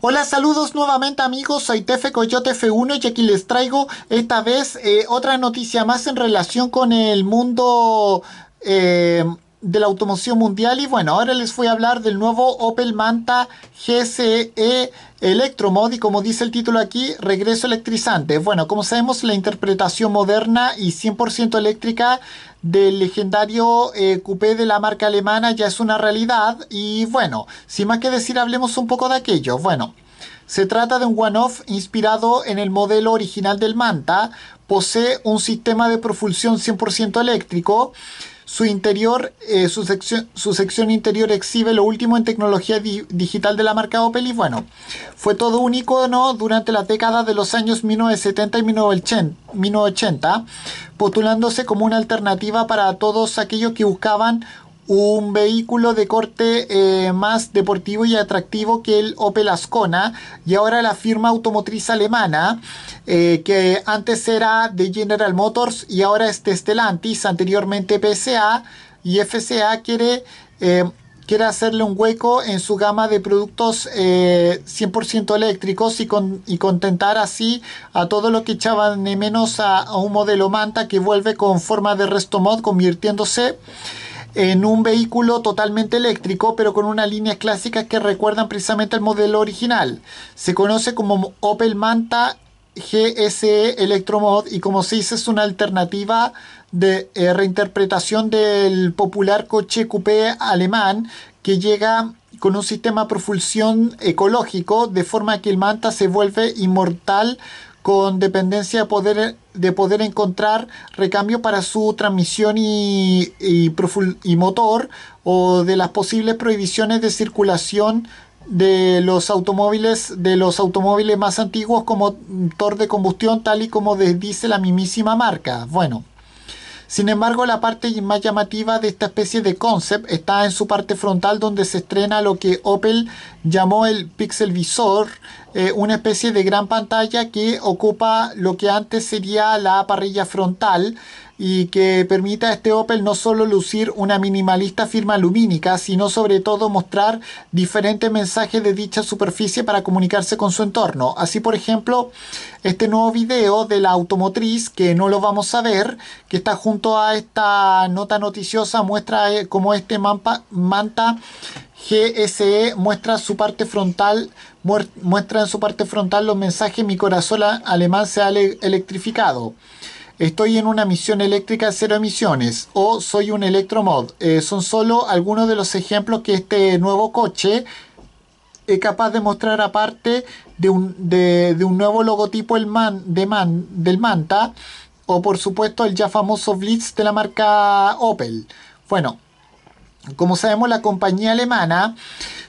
Hola, saludos nuevamente amigos, soy Tefe Coyote F1 y aquí les traigo esta vez eh, otra noticia más en relación con el mundo... Eh, de la automoción mundial y bueno, ahora les voy a hablar del nuevo Opel Manta GCE Electromod y como dice el título aquí, regreso electrizante. Bueno, como sabemos, la interpretación moderna y 100% eléctrica del legendario eh, coupé de la marca alemana ya es una realidad y bueno, sin más que decir, hablemos un poco de aquello. Bueno, se trata de un one-off inspirado en el modelo original del Manta, posee un sistema de propulsión 100% eléctrico. Su interior, eh, su, sección, interior exhibe lo último en tecnología digital de la marca Opel y bueno, fue todo un icono durante la década de los años 1970 y 1980, postulándose como una alternativa para todos aquellos que buscaban un vehículo de corte eh, más deportivo y atractivo que el Opel Ascona y ahora la firma automotriz alemana eh, que antes era de General Motors y ahora es de Stellantis, anteriormente PSA y FCA quiere, eh, quiere hacerle un hueco en su gama de productos 100% eléctricos y, contentar así a todo lo que echaban de menos a, a un modelo Manta que vuelve con forma de resto mod convirtiéndose en un vehículo totalmente eléctrico, pero con unas líneas clásicas que recuerdan precisamente el modelo original. Se conoce como Opel Manta GSE Electromod y como se dice es una alternativa de eh, reinterpretación del popular coche coupé alemán que llega con un sistema de propulsión ecológico de forma que el Manta se vuelve inmortal con dependencia de poder de poder encontrar recambio para su transmisión y, motor o de las posibles prohibiciones de circulación de los automóviles de los automóviles más antiguos como motor de combustión tal y como dice la mismísima marca bueno sin embargo, la parte más llamativa de esta especie de concept está en su parte frontal donde se estrena lo que Opel llamó el Pixel Visor, eh, una especie de gran pantalla que ocupa lo que antes sería la parrilla frontal, y que permita a este Opel no solo lucir una minimalista firma lumínica, sino sobre todo mostrar diferentes mensajes de dicha superficie para comunicarse con su entorno. Así, por ejemplo, este nuevo video de la automotriz, que no lo vamos a ver, que está junto a esta nota noticiosa, muestra eh, cómo este Manta GSE muestra su parte frontal muestra en su parte frontal los mensajes mi corazón alemán se ha electrificado. Estoy en una misión eléctrica cero emisiones o soy un electromod. Eh, son solo algunos de los ejemplos que este nuevo coche es capaz de mostrar aparte de un, nuevo logotipo de man, del Manta o por supuesto el ya famoso Blitz de la marca Opel. Bueno, como sabemos, la compañía alemana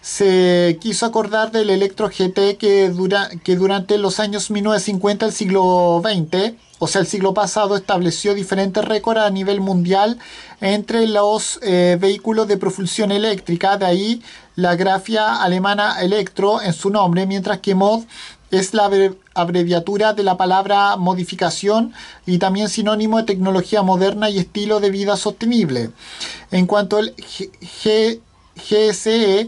se quiso acordar del Electro GT que, dura, que durante los años 1950 del siglo XX, o sea, el siglo pasado, estableció diferentes récords a nivel mundial entre los eh, vehículos de propulsión eléctrica, de ahí la grafía alemana Electro en su nombre, mientras que Mod es la abreviatura de la palabra modificación y también sinónimo de tecnología moderna y estilo de vida sostenible. En cuanto al G GSE,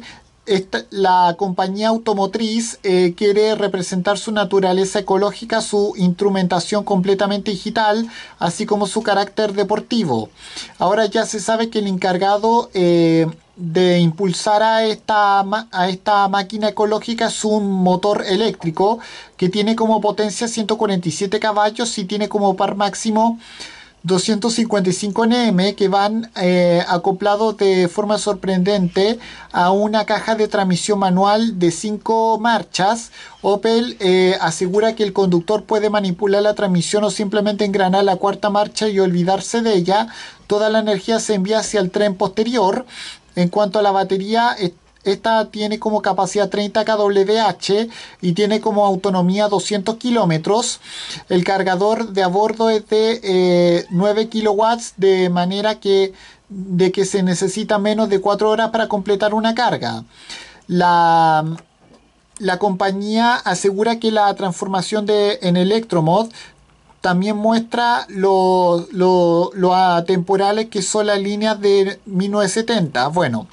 la compañía automotriz eh, quiere representar su naturaleza ecológica, su instrumentación completamente digital, así como su carácter deportivo. Ahora ya se sabe que el encargado... Eh, de impulsar a esta, a esta máquina ecológica es un motor eléctrico que tiene como potencia 147 caballos y tiene como par máximo 255 Nm que van eh, acoplados de forma sorprendente a una caja de transmisión manual de 5 marchas. Opel eh, asegura que el conductor puede manipular la transmisión o simplemente engranar la cuarta marcha y olvidarse de ella. Toda la energía se envía hacia el tren posterior. En cuanto a la batería, esta tiene como capacidad 30 kWh y tiene como autonomía 200 kilómetros. El cargador de a bordo es de 9 eh, kW, de manera que, de que se necesita menos de 4 horas para completar una carga. La, la compañía asegura que la transformación de, en Electromod también muestra los lo, atemporales que son las líneas de 1970. Bueno,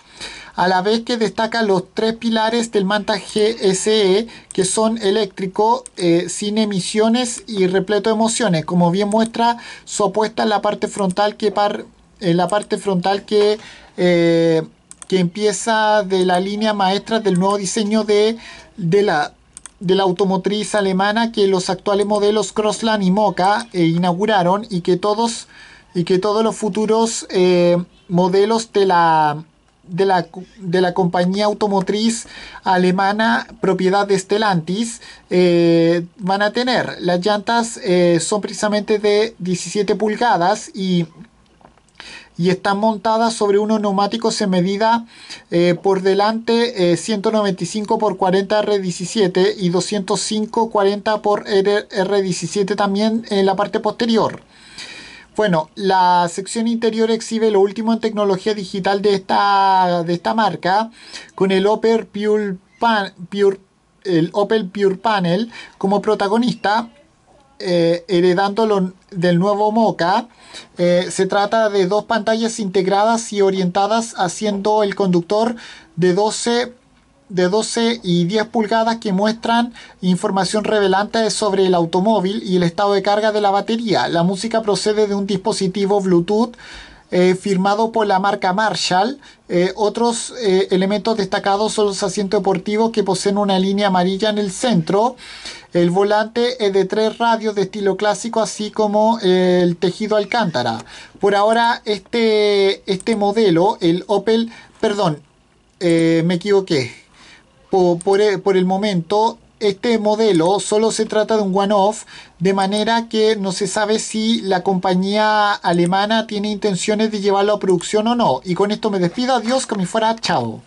a la vez que destaca los tres pilares del Manta GSE, que son eléctrico, eh, sin emisiones y repleto de emociones. Como bien muestra su opuesta en la parte frontal que, la parte frontal que, eh, que empieza de la línea maestra del nuevo diseño de la de la automotriz alemana que los actuales modelos Crossland y Mocha eh, inauguraron y que todos y que todos los futuros eh, modelos de la, de la, de la compañía automotriz alemana propiedad de Stellantis eh, van a tener. Las llantas son precisamente de 17 pulgadas y y está montada sobre unos neumáticos en medida eh, por delante 195 x 40 R17 y 205 40 por R17 también en la parte posterior. Bueno, la sección interior exhibe lo último en tecnología digital de esta, de esta marca con el Opel Pure Panel como protagonista eh, Heredando del nuevo Moca. Eh, se trata de dos pantallas integradas y orientadas haciendo el conductor de 12 de 12 y 10 pulgadas que muestran información revelante sobre el automóvil y el estado de carga de la batería. La música procede de un dispositivo Bluetooth eh, firmado por la marca Marshall. otros elementos destacados son los asientos deportivos que poseen una línea amarilla en el centro. El volante es de tres radios de estilo clásico, así como el tejido alcántara. Por ahora, este, este modelo, el Opel, perdón, eh, me equivoqué. Por, eh, por el momento, este modelo solo se trata de un one-off, de manera que no se sabe si la compañía alemana tiene intenciones de llevarlo a producción o no. Y con esto me despido, adiós, que me fuera, chao.